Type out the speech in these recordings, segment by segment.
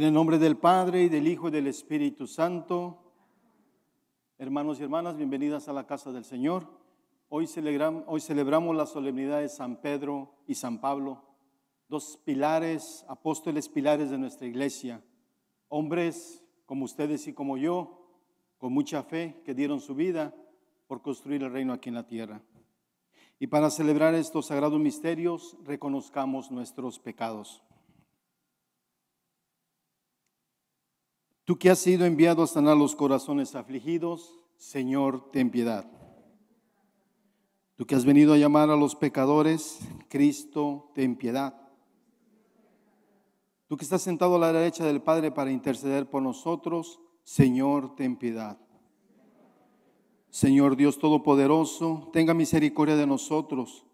En el nombre del Padre y del Hijo y del Espíritu Santo, hermanos y hermanas, bienvenidas a la casa del Señor. Hoy celebramos, hoy celebramos la solemnidad de San Pedro y San Pablo, dos pilares, apóstoles pilares de nuestra iglesia, hombres como ustedes y como yo, con mucha fe, que dieron su vida por construir el reino aquí en la tierra. Y para celebrar estos sagrados misterios, reconozcamos nuestros pecados. Tú que has sido enviado a sanar los corazones afligidos, Señor, ten piedad. Tú que has venido a llamar a los pecadores, Cristo, ten piedad. Tú que estás sentado a la derecha del Padre para interceder por nosotros, Señor, ten piedad. Señor Dios Todopoderoso, tenga misericordia de nosotros,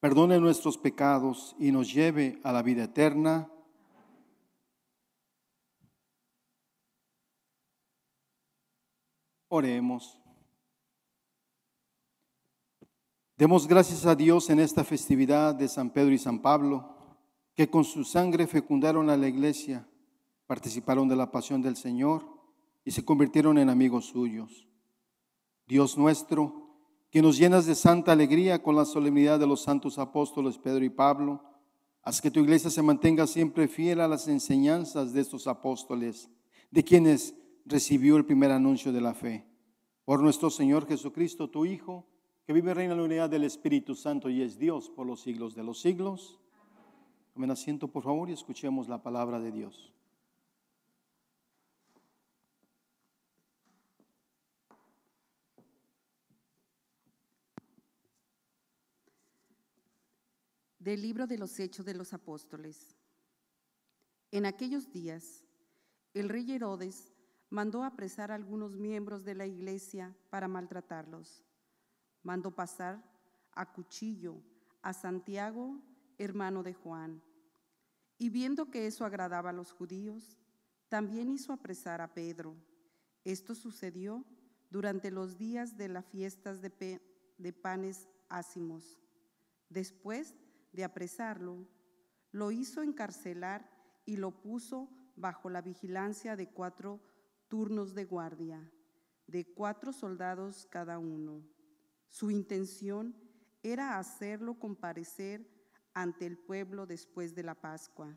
perdone nuestros pecados y nos lleve a la vida eterna. Oremos. Demos gracias a Dios en esta festividad de San Pedro y San Pablo, que con su sangre fecundaron a la iglesia, participaron de la pasión del Señor y se convirtieron en amigos suyos. Dios nuestro, que nos llenas de santa alegría con la solemnidad de los santos apóstoles Pedro y Pablo, haz que tu iglesia se mantenga siempre fiel a las enseñanzas de estos apóstoles, de quienes recibió el primer anuncio de la fe. Por nuestro Señor Jesucristo, tu Hijo, que vive reina en la unidad del Espíritu Santo y es Dios por los siglos de los siglos. Tomen asiento, por favor, y escuchemos la palabra de Dios. del libro de los Hechos de los Apóstoles. En aquellos días, el rey Herodes mandó apresar a algunos miembros de la iglesia para maltratarlos. Mandó pasar a cuchillo a Santiago, hermano de Juan. Y viendo que eso agradaba a los judíos, también hizo apresar a Pedro. Esto sucedió durante los días de las fiestas de, de panes ácimos. Después de apresarlo, lo hizo encarcelar y lo puso bajo la vigilancia de cuatro turnos de guardia, de cuatro soldados cada uno. Su intención era hacerlo comparecer ante el pueblo después de la Pascua.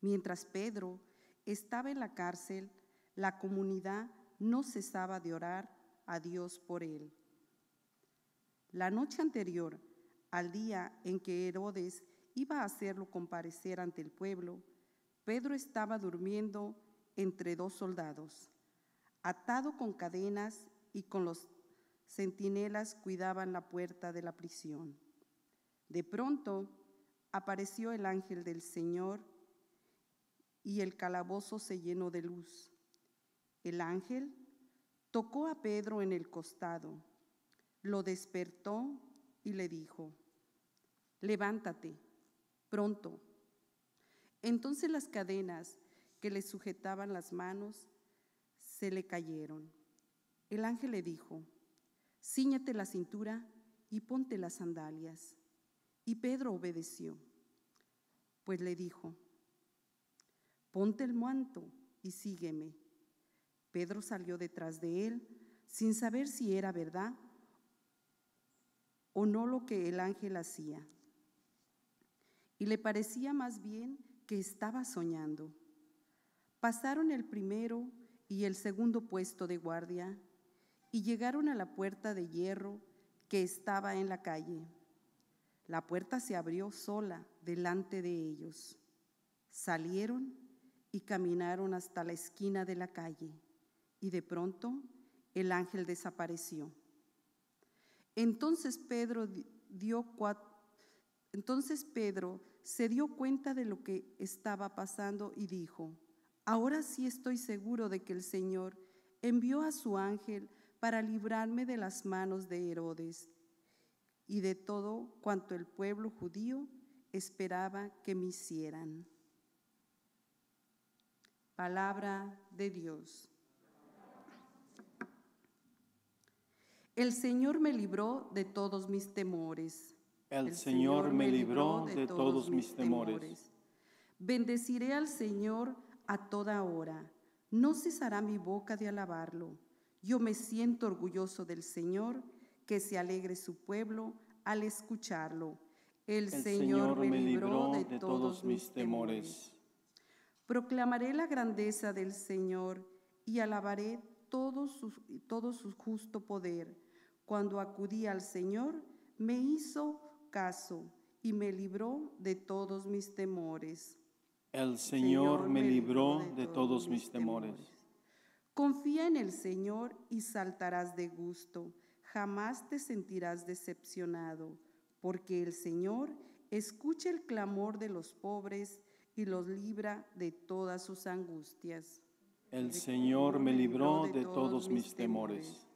Mientras Pedro estaba en la cárcel, la comunidad no cesaba de orar a Dios por él. La noche anterior, al día en que Herodes iba a hacerlo comparecer ante el pueblo, Pedro estaba durmiendo entre dos soldados. Atado con cadenas y con los centinelas cuidaban la puerta de la prisión. De pronto apareció el ángel del Señor y el calabozo se llenó de luz. El ángel tocó a Pedro en el costado, lo despertó y le dijo, levántate, pronto. Entonces las cadenas que le sujetaban las manos se le cayeron. El ángel le dijo, cíñete la cintura y ponte las sandalias. Y Pedro obedeció, pues le dijo, Ponte el manto y sígueme. Pedro salió detrás de él sin saber si era verdad o no lo que el ángel hacía. Y le parecía más bien que estaba soñando. Pasaron el primero y el segundo puesto de guardia y llegaron a la puerta de hierro que estaba en la calle. La puerta se abrió sola delante de ellos. Salieron y caminaron hasta la esquina de la calle y de pronto el ángel desapareció. Entonces Pedro dio entonces Pedro se dio cuenta de lo que estaba pasando y dijo, Ahora sí estoy seguro de que el Señor envió a su ángel para librarme de las manos de Herodes y de todo cuanto el pueblo judío esperaba que me hicieran. Palabra de Dios. El Señor me libró de todos mis temores. El, Señor, me libró de, todos, mis temores. Bendeciré al Señor a toda hora. No cesará mi boca de alabarlo. Yo me siento orgulloso del Señor, que se alegre su pueblo al escucharlo. El, Señor, me libró de, todos mis temores. Proclamaré la grandeza del Señor y alabaré todo su justo poder. Cuando acudí al Señor, me hizo caso y me libró de todos mis temores. El Señor me libró de todos mis temores. Confía en el Señor y saltarás de gusto. Jamás te sentirás decepcionado, porque el Señor escucha el clamor de los pobres y los libra de todas sus angustias. El Señor me libró de todos mis temores.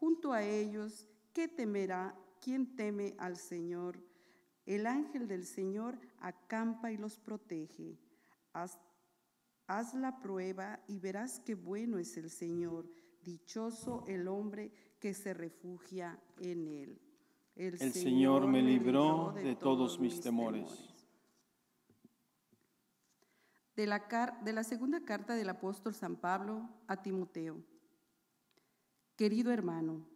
Junto a ellos, ¿qué temerá? quien teme al Señor? El ángel del Señor acampa y los protege. Haz, la prueba y verás qué bueno es el Señor. Dichoso el hombre que se refugia en él. El, Señor, me libró de, todos, mis, temores. De la, de la segunda carta del apóstol San Pablo a Timoteo. Querido hermano,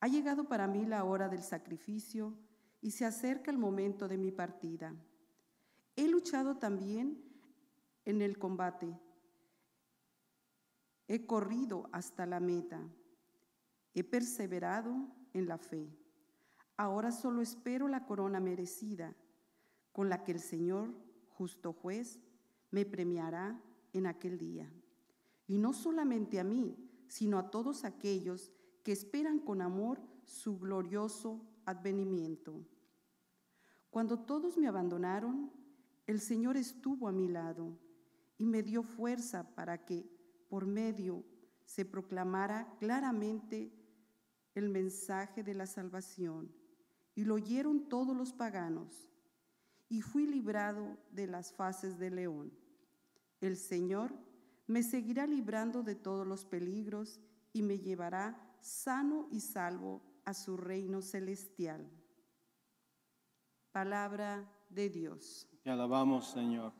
ha llegado para mí la hora del sacrificio y se acerca el momento de mi partida. He luchado también en el combate. He corrido hasta la meta. He perseverado en la fe. Ahora solo espero la corona merecida con la que el Señor, justo juez, me premiará en aquel día. Y no solamente a mí, sino a todos aquellos que esperan con amor su glorioso advenimiento. Cuando todos me abandonaron, el Señor estuvo a mi lado y me dio fuerza para que, por medio, se proclamara claramente el mensaje de la salvación. Y lo oyeron todos los paganos. Y fui librado de las faces del león. El Señor me seguirá librando de todos los peligros y me llevará sano y salvo a su reino celestial. Palabra de Dios. Te alabamos, Señor.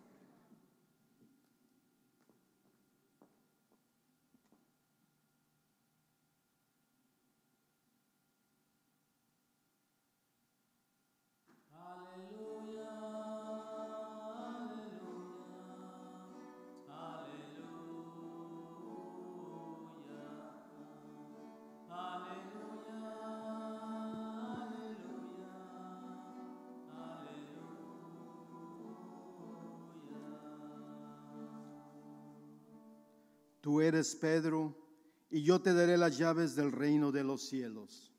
tú eres Pedro, y yo te daré las llaves del reino de los cielos.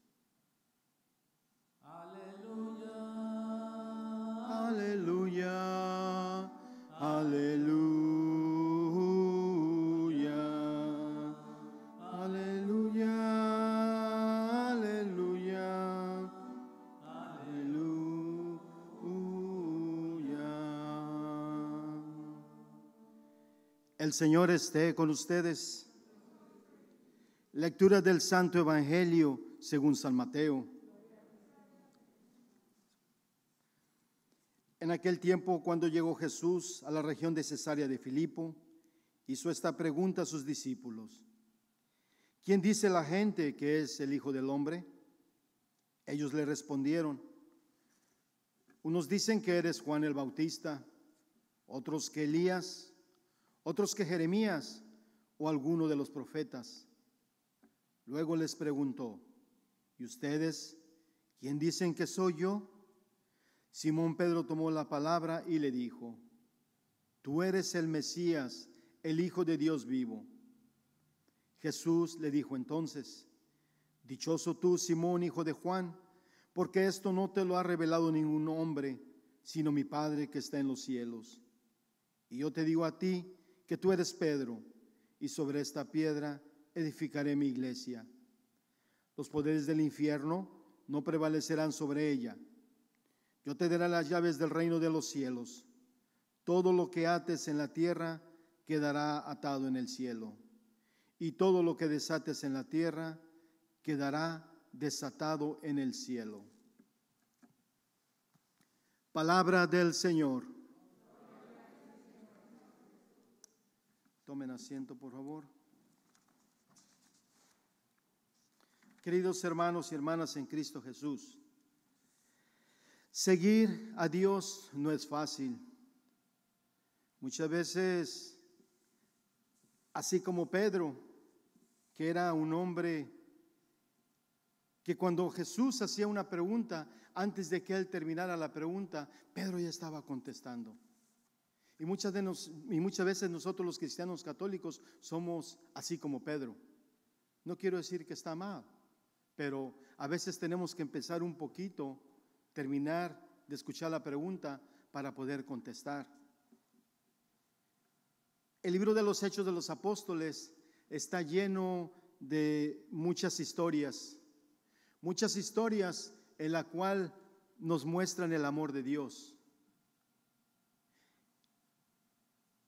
Señor esté con ustedes. Lectura del Santo Evangelio según San Mateo. En aquel tiempo, cuando llegó Jesús a la región de Cesarea de Filipo, hizo esta pregunta a sus discípulos. ¿Quién dice la gente que es el Hijo del Hombre? Ellos le respondieron, unos dicen que eres Juan el Bautista, otros que Elías, otros que Jeremías o alguno de los profetas. Luego les preguntó, ¿y ustedes quién dicen que soy yo? Simón Pedro tomó la palabra y le dijo, Tú eres el Mesías, el Hijo de Dios vivo. Jesús le dijo entonces, Dichoso tú, Simón, hijo de Juan, porque esto no te lo ha revelado ningún hombre, sino mi Padre que está en los cielos. Y yo te digo a ti, que tú eres Pedro, y sobre esta piedra edificaré mi iglesia. Los poderes del infierno no prevalecerán sobre ella. Yo te daré las llaves del reino de los cielos. Todo lo que ates en la tierra quedará atado en el cielo, y todo lo que desates en la tierra quedará desatado en el cielo. Palabra del Señor. Tomen asiento, por favor. Queridos hermanos y hermanas en Cristo Jesús, seguir a Dios no es fácil. Muchas veces, así como Pedro, que era un hombre que cuando Jesús hacía una pregunta, antes de que él terminara la pregunta, Pedro ya estaba contestando. Y muchas, de y muchas veces nosotros los cristianos católicos somos así como Pedro. No quiero decir que está mal, pero a veces tenemos que empezar un poquito, terminar de escuchar la pregunta para poder contestar. El libro de los Hechos de los Apóstoles está lleno de muchas historias, muchas historias en la cual nos muestran el amor de Dios.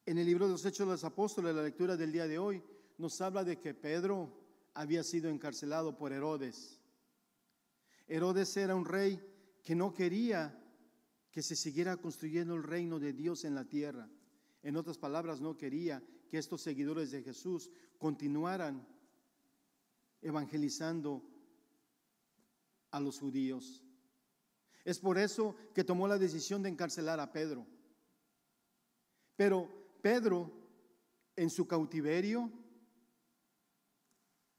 En el libro de los Hechos de los Apóstoles, la lectura del día de hoy, nos habla de que Pedro había sido encarcelado por Herodes. Herodes era un rey que no quería que se siguiera construyendo el reino de Dios en la tierra. En otras palabras, no quería que estos seguidores de Jesús continuaran evangelizando a los judíos. Es por eso que tomó la decisión de encarcelar a Pedro. Pero Pedro, en su cautiverio,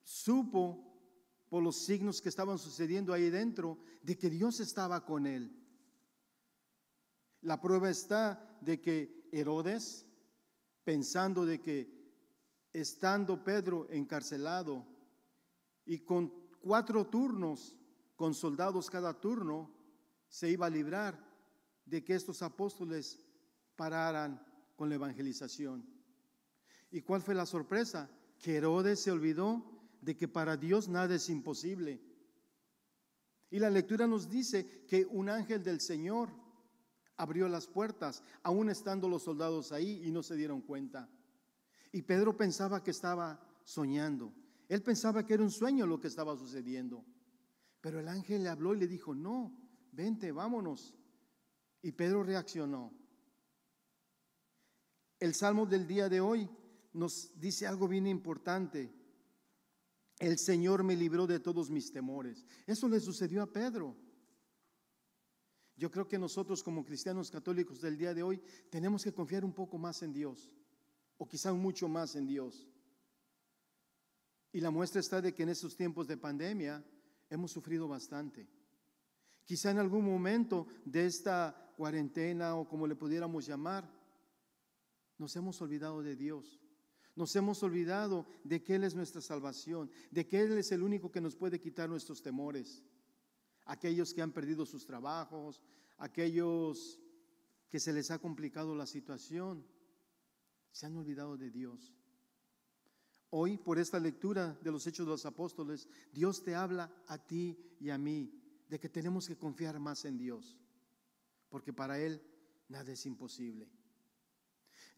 supo por los signos que estaban sucediendo ahí dentro de que Dios estaba con él. La prueba está de que Herodes, pensando de que estando Pedro encarcelado y con cuatro turnos, con soldados cada turno, se iba a librar de que estos apóstoles pararan con la evangelización. ¿Y cuál fue la sorpresa? Que Herodes se olvidó de que para Dios nada es imposible. Y la lectura nos dice que un ángel del Señor abrió las puertas, aún estando los soldados ahí y no se dieron cuenta. Y Pedro pensaba que estaba soñando. Él pensaba que era un sueño lo que estaba sucediendo. Pero el ángel le habló y le dijo, no, vente, vámonos. Y Pedro reaccionó. El salmo del día de hoy nos dice algo bien importante. El Señor me libró de todos mis temores. Eso le sucedió a Pedro. Yo creo que nosotros como cristianos católicos del día de hoy tenemos que confiar un poco más en Dios, o quizá mucho más en Dios. Y la muestra está de que en estos tiempos de pandemia hemos sufrido bastante. Quizá en algún momento de esta cuarentena o como le pudiéramos llamar, nos hemos olvidado de Dios. Nos hemos olvidado de que Él es nuestra salvación, de que Él es el único que nos puede quitar nuestros temores. Aquellos que han perdido sus trabajos, aquellos que se les ha complicado la situación, se han olvidado de Dios. Hoy, por esta lectura de los Hechos de los Apóstoles, Dios te habla a ti y a mí de que tenemos que confiar más en Dios, porque para Él nada es imposible.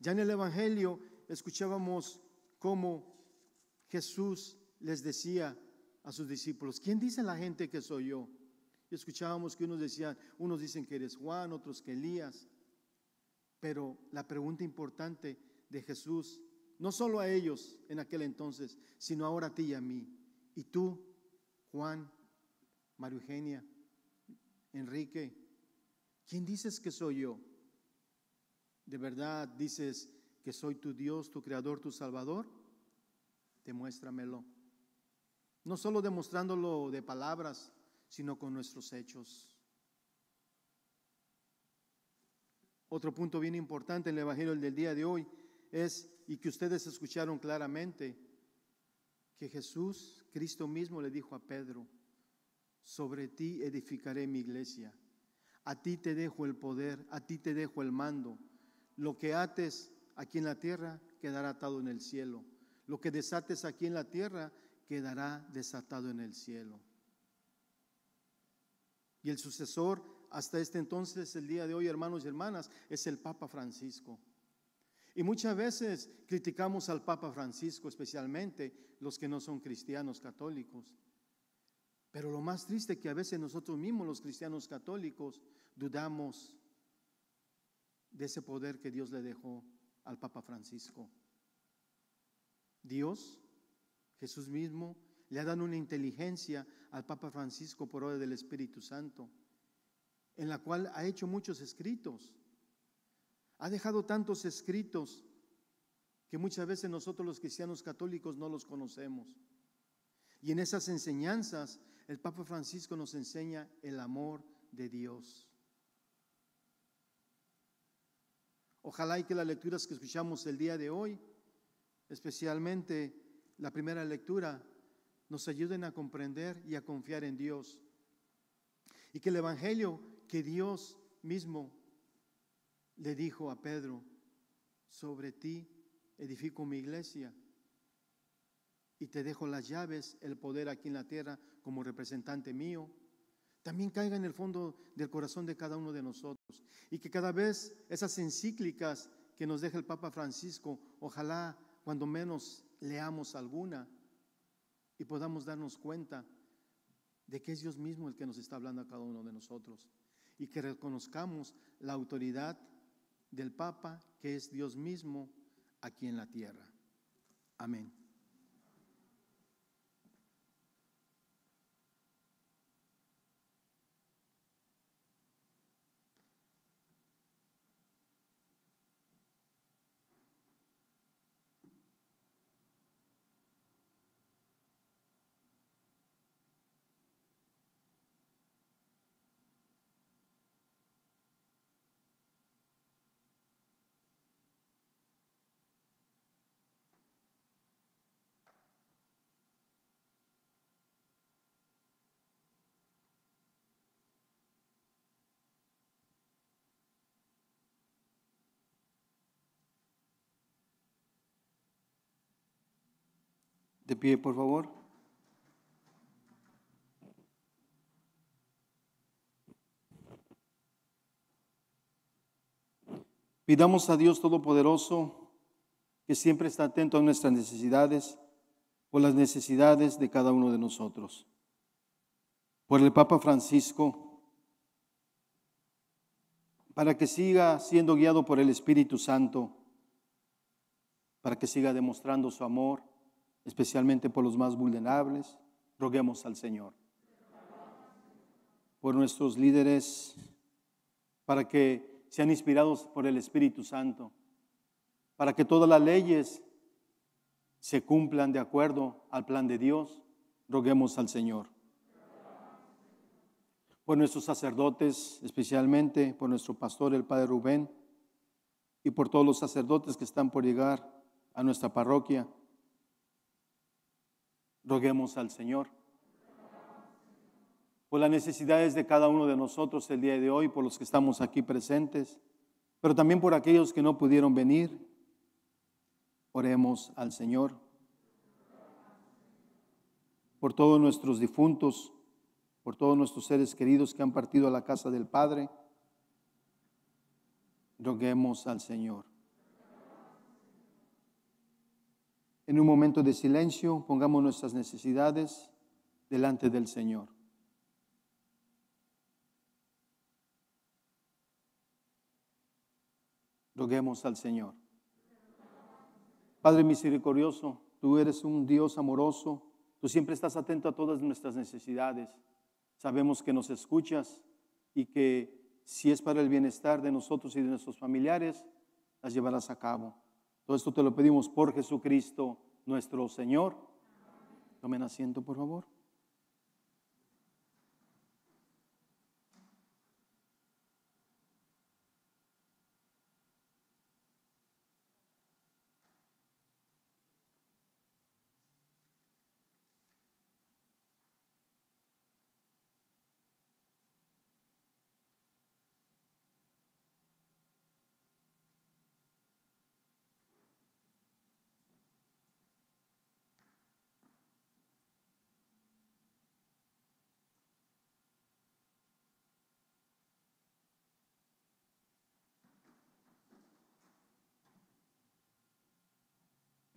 Ya en el Evangelio escuchábamos cómo Jesús les decía a sus discípulos, ¿quién dice la gente que soy yo? Y escuchábamos que unos decían, unos dicen que eres Juan, otros que Elías. Pero la pregunta importante de Jesús, no solo a ellos en aquel entonces, sino ahora a ti y a mí. Y tú, Juan, María Eugenia, Enrique, ¿quién dices que soy yo? de verdad dices que soy tu Dios, tu Creador, tu Salvador, demuéstramelo. No solo demostrándolo de palabras, sino con nuestros hechos. Otro punto bien importante en el Evangelio del día de hoy es, y que ustedes escucharon claramente, que Jesús, Cristo mismo, le dijo a Pedro, sobre ti edificaré mi iglesia, a ti te dejo el poder, a ti te dejo el mando lo que ates aquí en la tierra quedará atado en el cielo. Lo que desates aquí en la tierra quedará desatado en el cielo. Y el sucesor hasta este entonces, el día de hoy, hermanos y hermanas, es el Papa Francisco. Y muchas veces criticamos al Papa Francisco, especialmente los que no son cristianos católicos. Pero lo más triste es que a veces nosotros mismos, los cristianos católicos, dudamos de ese poder que Dios le dejó al Papa Francisco. Dios, Jesús mismo, le ha dado una inteligencia al Papa Francisco por obra del Espíritu Santo, en la cual ha hecho muchos escritos. Ha dejado tantos escritos que muchas veces nosotros los cristianos católicos no los conocemos. Y en esas enseñanzas el Papa Francisco nos enseña el amor de Dios. Ojalá y que las lecturas que escuchamos el día de hoy, especialmente la primera lectura, nos ayuden a comprender y a confiar en Dios. Y que el Evangelio que Dios mismo le dijo a Pedro, sobre ti edifico mi iglesia y te dejo las llaves, el poder aquí en la tierra como representante mío también caiga en el fondo del corazón de cada uno de nosotros y que cada vez esas encíclicas que nos deja el Papa Francisco, ojalá cuando menos leamos alguna y podamos darnos cuenta de que es Dios mismo el que nos está hablando a cada uno de nosotros y que reconozcamos la autoridad del Papa, que es Dios mismo aquí en la tierra. Amén. pie, por favor. Pidamos a Dios Todopoderoso que siempre está atento a nuestras necesidades por las necesidades de cada uno de nosotros. Por el Papa Francisco, para que siga siendo guiado por el Espíritu Santo, para que siga demostrando su amor especialmente por los más vulnerables, roguemos al Señor. Por nuestros líderes, para que sean inspirados por el Espíritu Santo, para que todas las leyes se cumplan de acuerdo al plan de Dios, roguemos al Señor. Por nuestros sacerdotes, especialmente por nuestro pastor, el Padre Rubén, y por todos los sacerdotes que están por llegar a nuestra parroquia, Roguemos al Señor. Por las necesidades de cada uno de nosotros el día de hoy, por los que estamos aquí presentes, pero también por aquellos que no pudieron venir, oremos al Señor. Por todos nuestros difuntos, por todos nuestros seres queridos que han partido a la casa del Padre, roguemos al Señor. En un momento de silencio pongamos nuestras necesidades delante del Señor. Roguemos al Señor. Padre misericordioso, tú eres un Dios amoroso, tú siempre estás atento a todas nuestras necesidades. Sabemos que nos escuchas y que si es para el bienestar de nosotros y de nuestros familiares, las llevarás a cabo. Todo esto te lo pedimos por Jesucristo nuestro Señor. Tomen asiento, por favor.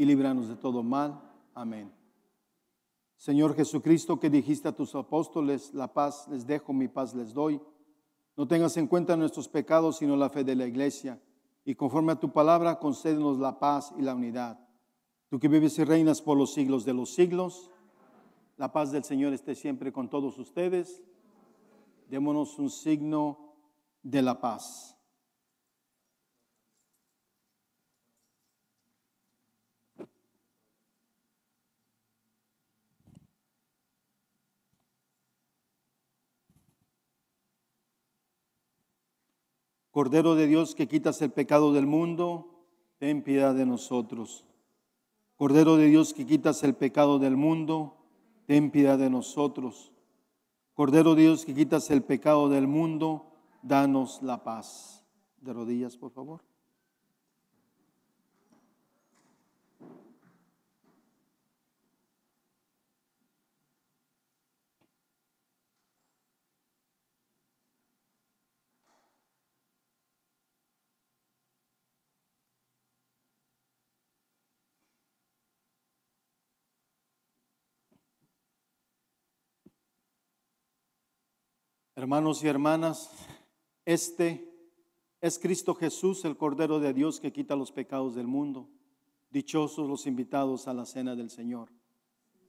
y líbranos de todo mal. Amén. Señor Jesucristo, que dijiste a tus apóstoles, la paz les dejo, mi paz les doy. No tengas en cuenta nuestros pecados, sino la fe de la iglesia. Y conforme a tu palabra, concédenos la paz y la unidad. Tú que vives y reinas por los siglos de los siglos, la paz del Señor esté siempre con todos ustedes. Démonos un signo de la paz. Cordero de Dios que quitas el pecado del mundo, ten piedad de nosotros. Cordero de Dios que quitas el pecado del mundo, ten piedad de nosotros. Cordero de Dios que quitas el pecado del mundo, danos la paz. De rodillas, por favor. Hermanos y hermanas, este es Cristo Jesús, el Cordero de Dios que quita los pecados del mundo. Dichosos los invitados a la cena del Señor.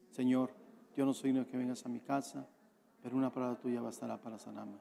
Señor, yo no soy uno que vengas a mi casa, pero una palabra tuya bastará para sanarme.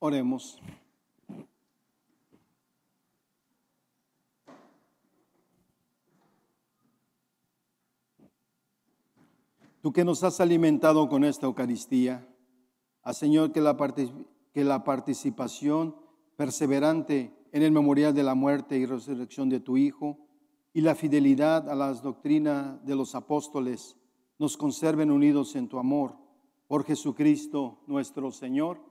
Oremos. Tú que nos has alimentado con esta Eucaristía, a ah, Señor que la, que la participación perseverante en el memorial de la muerte y resurrección de tu Hijo y la fidelidad a las doctrinas de los apóstoles nos conserven unidos en tu amor. Por Jesucristo nuestro Señor.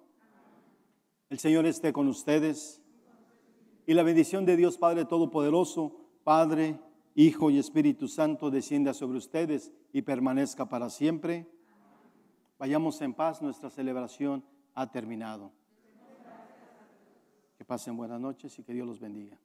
El Señor esté con ustedes. Y la bendición de Dios Padre Todopoderoso, Padre, Hijo y Espíritu Santo, descienda sobre ustedes y permanezca para siempre. Vayamos en paz, nuestra celebración ha terminado. Que pasen buenas noches y que Dios los bendiga.